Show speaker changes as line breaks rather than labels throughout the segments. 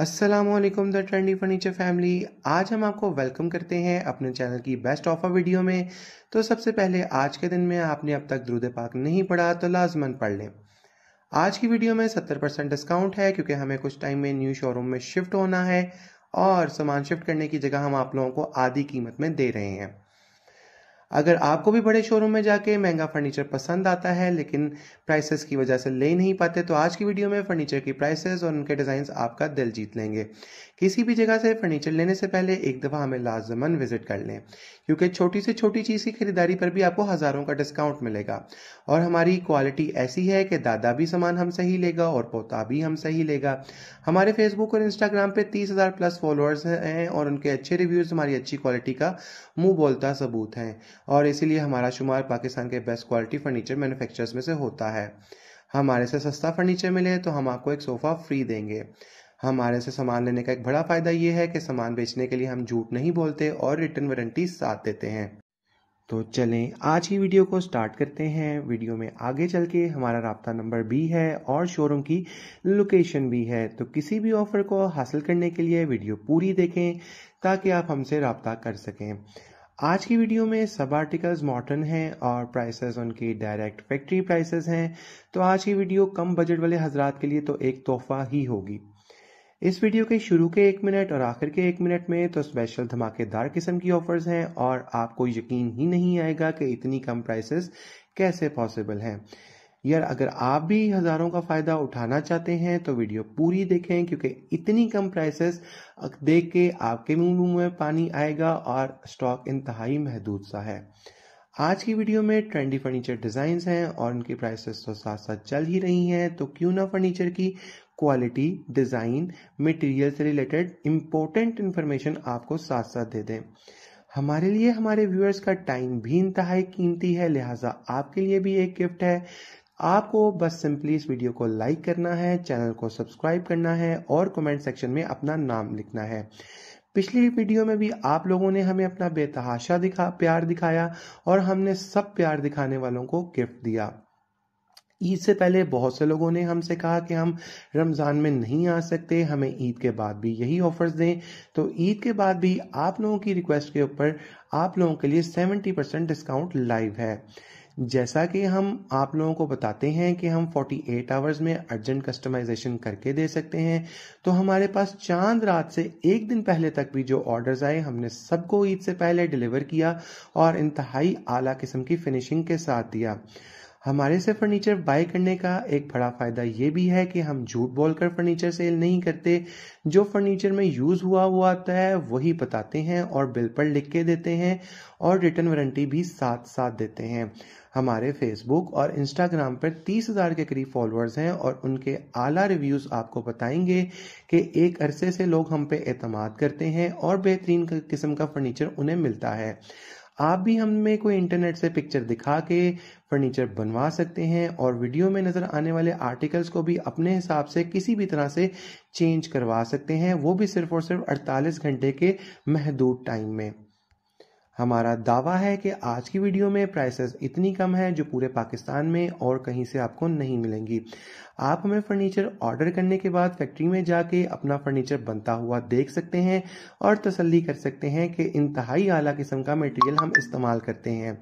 Aslam the trendy furniture family आज हम आपको वेलकम करते हैं अपने चैनल की बेस्ट ऑफर वीडियो में तो सबसे पहले आज के दिन में आपने अब तक द्रुद पाक नहीं पढ़ा तो लाजमन पढ़ लें आज की वीडियो में 70 परसेंट डिस्काउंट है क्योंकि हमें कुछ टाइम में न्यू शोरूम में शिफ्ट होना है और सामान शिफ्ट करने की जगह हम आप लोगों को आधी कीमत में दे रहे हैं अगर आपको भी बड़े शोरूम में जाके महंगा फर्नीचर पसंद आता है लेकिन प्राइसेस की वजह से ले नहीं पाते तो आज की वीडियो में फर्नीचर की प्राइसेस और उनके डिज़ाइंस आपका दिल जीत लेंगे किसी भी जगह से फर्नीचर लेने से पहले एक दफ़ा हमें लाजमन विजिट कर लें क्योंकि छोटी से छोटी चीज़ की खरीदारी पर भी आपको हज़ारों का डिस्काउंट मिलेगा और हमारी क्वालिटी ऐसी है कि दादा भी सामान हम सही लेगा और पोता भी हम सही लेगा हमारे फेसबुक और इंस्टाग्राम पर तीस हज़ार प्लस फॉलोअर्स हैं और उनके अच्छे रिव्यूज़ हमारी अच्छी क्वालिटी का मुँह बोलता सबूत हैं और इसीलिए हमारा शुमार पाकिस्तान के बेस्ट क्वालिटी फर्नीचर मैन्युफैक्चरर्स में से होता है हमारे से सस्ता फर्नीचर मिले तो हम आपको एक सोफ़ा फ्री देंगे हमारे से सामान लेने का एक बड़ा फ़ायदा ये है कि सामान बेचने के लिए हम झूठ नहीं बोलते और रिटर्न वारंटी साथ देते हैं तो चलें आज की वीडियो को स्टार्ट करते हैं वीडियो में आगे चल के हमारा रबता नंबर भी है और शोरूम की लोकेशन भी है तो किसी भी ऑफ़र को हासिल करने के लिए वीडियो पूरी देखें ताकि आप हमसे रबता कर सकें आज की वीडियो में सब आर्टिकल्स मॉडर्न हैं और प्राइसेस उनकी डायरेक्ट फैक्ट्री प्राइसेस हैं तो आज की वीडियो कम बजट वाले हजरात के लिए तो एक तोहफा ही होगी इस वीडियो के शुरू के एक मिनट और आखिर के एक मिनट में तो स्पेशल धमाकेदार किस्म की ऑफर्स हैं और आपको यकीन ही नहीं आएगा कि इतनी कम प्राइसेस कैसे पॉसिबल हैं यार अगर आप भी हज़ारों का फ़ायदा उठाना चाहते हैं तो वीडियो पूरी देखें क्योंकि इतनी कम प्राइसेस देख के आपके मुंह में पानी आएगा और स्टॉक इंतहाई महदूद सा है आज की वीडियो में ट्रेंडी फर्नीचर डिजाइन हैं और उनकी प्राइसेस तो साथ साथ चल ही रही हैं तो क्यों ना फर्नीचर की क्वालिटी डिज़ाइन मटेरियल से रिलेटेड इम्पोर्टेंट इन्फॉर्मेशन आपको साथ साथ दे दें हमारे लिए हमारे व्यूअर्स का टाइम भी इंतहा कीमती है लिहाजा आपके लिए भी एक गिफ्ट है आपको बस सिंपली इस वीडियो को लाइक करना है चैनल को सब्सक्राइब करना है और कमेंट सेक्शन में अपना नाम लिखना है पिछली वीडियो में भी आप लोगों ने हमें अपना बेतहाशा दिखा प्यार दिखाया और हमने सब प्यार दिखाने वालों को गिफ्ट दिया ईद से पहले बहुत से लोगों ने हमसे कहा कि हम रमज़ान में नहीं आ सकते हमें ईद के बाद भी यही ऑफर्स दें तो ईद के बाद भी आप लोगों की रिक्वेस्ट के ऊपर आप लोगों के लिए 70 परसेंट डिस्काउंट लाइव है जैसा कि हम आप लोगों को बताते हैं कि हम 48 आवर्स में अर्जेंट कस्टमाइजेशन करके दे सकते हैं तो हमारे पास चांद रात से एक दिन पहले तक भी जो ऑर्डर्स आए हमने सबको ईद से पहले डिलीवर किया और इंतहाई आला किस्म की फिनिशिंग के साथ दिया हमारे से फर्नीचर बाय करने का एक बड़ा फ़ायदा ये भी है कि हम झूठ बोलकर फर्नीचर सेल नहीं करते जो फर्नीचर में यूज़ हुआ हुआ आता है वही बताते हैं और बिल पर लिख के देते हैं और रिटर्न वारंटी भी साथ साथ देते हैं हमारे फेसबुक और इंस्टाग्राम पर तीस हज़ार के करीब फॉलोअर्स हैं और उनके आला रिव्यूज़ आपको बताएंगे कि एक अरसे से लोग हम पे एतम करते हैं और बेहतरीन किस्म का फर्नीचर उन्हें मिलता है आप भी हमें कोई इंटरनेट से पिक्चर दिखा के फर्नीचर बनवा सकते हैं और वीडियो में नज़र आने वाले आर्टिकल्स को भी अपने हिसाब से किसी भी तरह से चेंज करवा सकते हैं वो भी सिर्फ और सिर्फ 48 घंटे के महदूद टाइम में हमारा दावा है कि आज की वीडियो में प्राइसेस इतनी कम है जो पूरे पाकिस्तान में और कहीं से आपको नहीं मिलेंगी आप हमें फर्नीचर ऑर्डर करने के बाद फैक्ट्री में जाके अपना फर्नीचर बनता हुआ देख सकते हैं और तसल्ली कर सकते हैं कि इंतहाई आला किस्म का मटेरियल हम इस्तेमाल करते हैं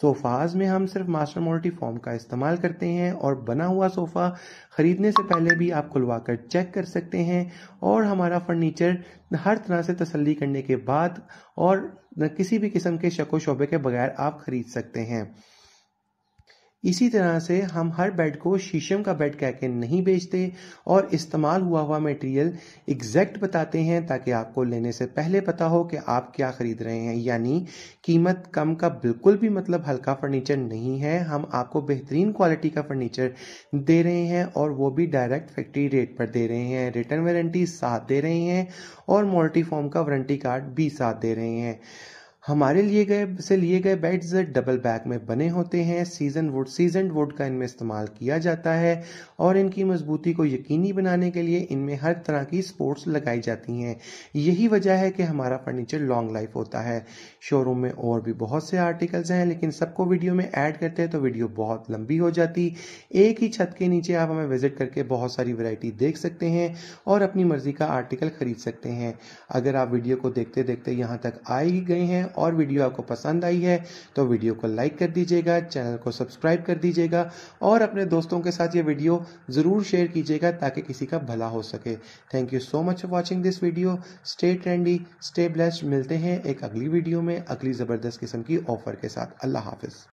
सोफ़ाज में हम सिर्फ मास्टर मोल्टी फॉर्म का इस्तेमाल करते हैं और बना हुआ सोफ़ा ख़रीदने से पहले भी आप खुलवा कर चेक कर सकते हैं और हमारा फर्नीचर हर तरह से तसल्ली करने के बाद और किसी भी किस्म के शको शोबे के बगैर आप खरीद सकते हैं इसी तरह से हम हर बेड को शीशम का बेड कह के नहीं बेचते और इस्तेमाल हुआ हुआ मटेरियल एग्जैक्ट बताते हैं ताकि आपको लेने से पहले पता हो कि आप क्या खरीद रहे हैं यानी कीमत कम का बिल्कुल भी मतलब हल्का फर्नीचर नहीं है हम आपको बेहतरीन क्वालिटी का फर्नीचर दे रहे हैं और वो भी डायरेक्ट फैक्ट्री रेट पर दे रहे हैं रिटर्न वारंटी साथ दे रहे हैं और मोल्टी फॉर्म का वारंटी कार्ड भी साथ दे रहे हैं हमारे लिए गए से लिए गए बेड्स डबल बैक में बने होते हैं सीजन वुड सीजन वुड का इनमें इस्तेमाल किया जाता है और इनकी मजबूती को यकीनी बनाने के लिए इनमें हर तरह की स्पोर्ट्स लगाई जाती हैं यही वजह है कि हमारा फर्नीचर लॉन्ग लाइफ होता है शोरूम में और भी बहुत से आर्टिकल्स हैं लेकिन सबको वीडियो में ऐड करते हैं तो वीडियो बहुत लंबी हो जाती एक ही छत के नीचे आप हमें विजिट करके बहुत सारी वरायटी देख सकते हैं और अपनी मर्जी का आर्टिकल खरीद सकते हैं अगर आप वीडियो को देखते देखते यहाँ तक आ ही गए हैं और वीडियो आपको पसंद आई है तो वीडियो को लाइक कर दीजिएगा चैनल को सब्सक्राइब कर दीजिएगा और अपने दोस्तों के साथ ये वीडियो ज़रूर शेयर कीजिएगा ताकि किसी का भला हो सके thank you so much for watching this video stay trendy stay blessed मिलते हैं एक अगली वीडियो में अगली ज़बरदस्त किस्म की ऑफर के साथ अल्लाह हाफिज़